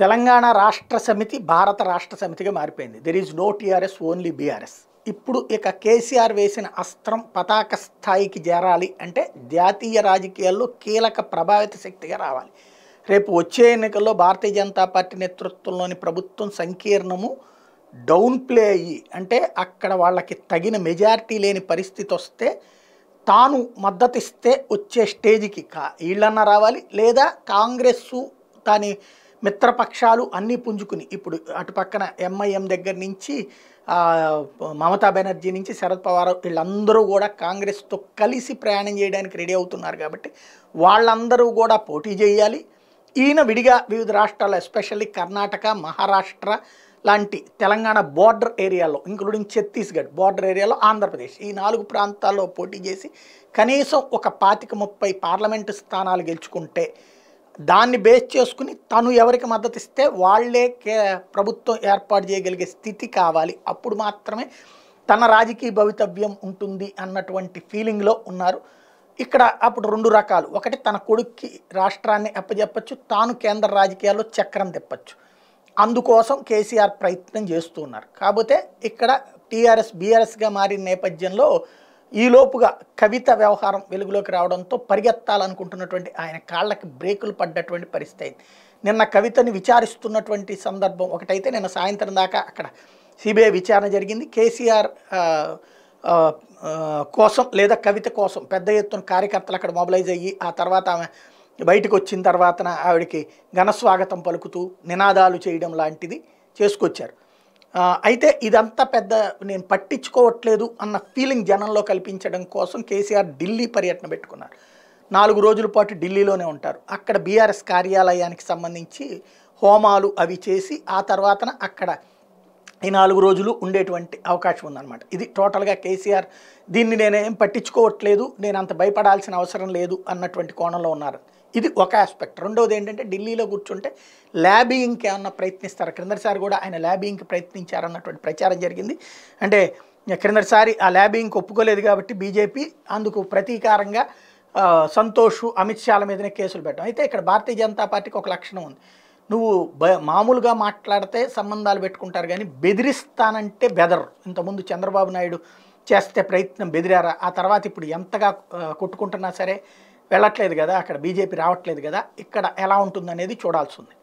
తెలంగాణ రాష్ట్ర సమితి భారత రాష్ట్ర సమితిగా మారిపోయింది there is no TRS only BRS ఇప్పుడు ఇక కేసీఆర్ వేసిన అస్త్రం పతాక స్థాయికి చేరాలి అంటే జాతీయ రాజకీయాల్లో కీలక ప్రభావిత శక్తిగా రావాలి రేపు వచ్చే ఎన్నికల్లో భారతీయ జనతా పార్టీ నేతృత్వంలోని ప్రభుత్వం సంకీర్ణము డౌన్ ప్లే అయ్యి అంటే అక్కడ వాళ్ళకి తగిన మెజారిటీ లేని పరిస్థితి వస్తే తాను మద్దతిస్తే వచ్చే స్టేజ్కి కా వీళ్ళన్నా రావాలి లేదా కాంగ్రెస్ దాని మిత్రపక్షాలు అన్నీ పుంజుకుని ఇప్పుడు అటు పక్కన ఎంఐఎం దగ్గర నుంచి మమతా బెనర్జీ నుంచి శరద్ పవార్ వీళ్ళందరూ కూడా కాంగ్రెస్తో కలిసి ప్రయాణం చేయడానికి రెడీ అవుతున్నారు కాబట్టి వాళ్ళందరూ కూడా పోటీ చేయాలి ఈయన విడిగా వివిధ రాష్ట్రాల్లో ఎస్పెషల్లీ కర్ణాటక మహారాష్ట్ర లాంటి తెలంగాణ బార్డర్ ఏరియాలో ఇంక్లూడింగ్ ఛత్తీస్గఢ్ బార్డర్ ఏరియాలో ఆంధ్రప్రదేశ్ ఈ నాలుగు ప్రాంతాల్లో పోటీ చేసి కనీసం ఒక పాతిక ముప్పై పార్లమెంటు స్థానాలు గెలుచుకుంటే దాన్ని బేస్ చేసుకుని తను ఎవరికి మద్దతు ఇస్తే వాళ్లే కే ప్రభుత్వం ఏర్పాటు చేయగలిగే స్థితి కావాలి అప్పుడు మాత్రమే తన రాజకీయ భవితవ్యం ఉంటుంది అన్నటువంటి ఫీలింగ్లో ఉన్నారు ఇక్కడ అప్పుడు రెండు రకాలు ఒకటి తన కొడుక్కి రాష్ట్రాన్ని అప్పజెప్పచ్చు తాను కేంద్ర రాజకీయాల్లో చక్రం తెప్పచ్చు అందుకోసం కేసీఆర్ ప్రయత్నం చేస్తున్నారు కాకపోతే ఇక్కడ టీఆర్ఎస్ బీఆర్ఎస్గా మారిన నేపథ్యంలో ఈలోపుగా కవిత వ్యవహారం వెలుగులోకి రావడంతో పరిగెత్తాలనుకుంటున్నటువంటి ఆయన కాళ్ళకి బ్రేకులు పడ్డటువంటి పరిస్థితి నిన్న కవితని విచారిస్తున్నటువంటి సందర్భం ఒకటైతే నిన్న సాయంత్రం దాకా అక్కడ సిబిఐ విచారణ జరిగింది కేసీఆర్ కోసం లేదా కవిత కోసం పెద్ద ఎత్తున కార్యకర్తలు అక్కడ మొబలైజ్ అయ్యి ఆ తర్వాత ఆమె బయటకు వచ్చిన తర్వాత ఆవిడికి ఘనస్వాగతం పలుకుతూ నినాదాలు చేయడం లాంటిది చేసుకొచ్చారు అయితే ఇదంతా పెద్ద నేను పట్టించుకోవట్లేదు అన్న ఫీలింగ్ జనంలో కల్పించడం కోసం కేసీఆర్ ఢిల్లీ పర్యటన పెట్టుకున్నారు నాలుగు రోజుల పాటు ఢిల్లీలోనే ఉంటారు అక్కడ బీఆర్ఎస్ కార్యాలయానికి సంబంధించి హోమాలు అవి చేసి ఆ తర్వాతన అక్కడ ఈ నాలుగు రోజులు ఉండేటువంటి అవకాశం ఉందన్నమాట ఇది టోటల్గా కేసీఆర్ దీన్ని నేనేం పట్టించుకోవట్లేదు నేను అంత భయపడాల్సిన అవసరం లేదు అన్నటువంటి కోణంలో ఉన్నారు ఇది ఒక ఆస్పెక్ట్ రెండవది ఏంటంటే ఢిల్లీలో కూర్చుంటే ల్యాబింగ్కి ఏమన్నా ప్రయత్నిస్తారు క్రిందసారి కూడా ఆయన ల్యాబింగ్కి ప్రయత్నించారన్నటువంటి ప్రచారం జరిగింది అంటే క్రిందసారి ఆ ల్యాబింగ్కి ఒప్పుకోలేదు కాబట్టి బీజేపీ అందుకు ప్రతీకారంగా సంతోష్ అమిత్ షాల మీదనే కేసులు పెట్టడం అయితే ఇక్కడ భారతీయ జనతా పార్టీకి ఒక లక్షణం ఉంది నువ్వు బ మామూలుగా మాట్లాడితే సంబంధాలు పెట్టుకుంటారు కానీ బెదిరిస్తానంటే బెదరు ఇంతకుముందు చంద్రబాబు నాయుడు చేస్తే ప్రయత్నం బెదిరారా ఆ తర్వాత ఇప్పుడు ఎంతగా కొట్టుకుంటున్నా సరే వెళ్ళట్లేదు కదా అక్కడ బీజేపీ రావట్లేదు కదా ఇక్కడ ఎలా ఉంటుందనేది చూడాల్సి ఉంది